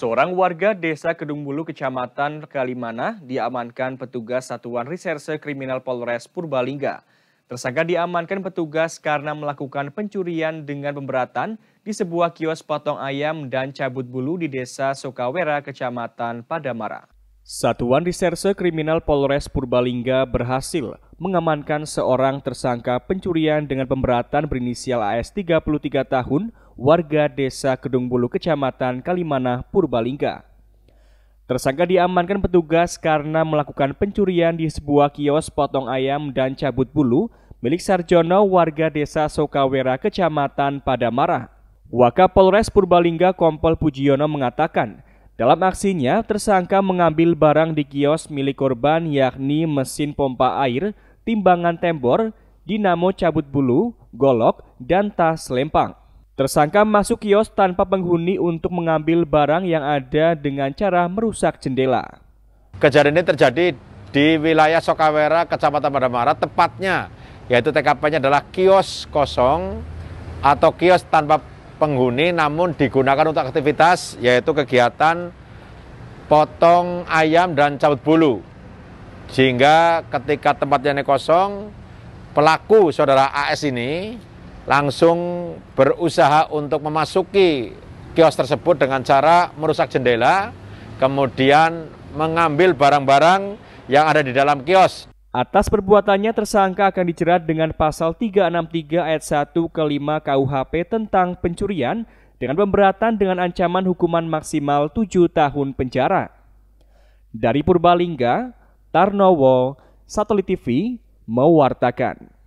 Seorang warga desa Kedungbulu, Kecamatan Kalimana, diamankan petugas Satuan Reserse Kriminal Polres Purbalingga. Tersangka diamankan petugas karena melakukan pencurian dengan pemberatan di sebuah kios potong ayam dan cabut bulu di desa Sokawera, Kecamatan Padamara. Satuan Reserse Kriminal Polres Purbalingga berhasil mengamankan seorang tersangka pencurian dengan pemberatan berinisial AS 33 tahun warga Desa Kedung Bulu, Kecamatan Kalimana, Purbalingga. Tersangka diamankan petugas karena melakukan pencurian di sebuah kios potong ayam dan cabut bulu milik Sarjono warga Desa Sokawera Kecamatan Padamarah. Wakapolres Purbalingga Kompol Pujiono mengatakan, dalam aksinya, tersangka mengambil barang di kios milik korban yakni mesin pompa air, timbangan tembor, dinamo cabut bulu, golok, dan tas lempang. Tersangka masuk kios tanpa penghuni untuk mengambil barang yang ada dengan cara merusak jendela. Kejadian ini terjadi di wilayah Sokawera, Kecamatan Padamara, tepatnya yaitu TKP-nya adalah kios kosong atau kios tanpa penghuni namun digunakan untuk aktivitas yaitu kegiatan potong ayam dan cabut bulu. Sehingga ketika tempatnya ini kosong, pelaku saudara AS ini langsung berusaha untuk memasuki kios tersebut dengan cara merusak jendela, kemudian mengambil barang-barang yang ada di dalam kios Atas perbuatannya tersangka akan dijerat dengan pasal 363 ayat 1 ke 5 KUHP tentang pencurian dengan pemberatan dengan ancaman hukuman maksimal 7 tahun penjara. Dari Purbalingga, Tarnowo, Satelit TV mewartakan.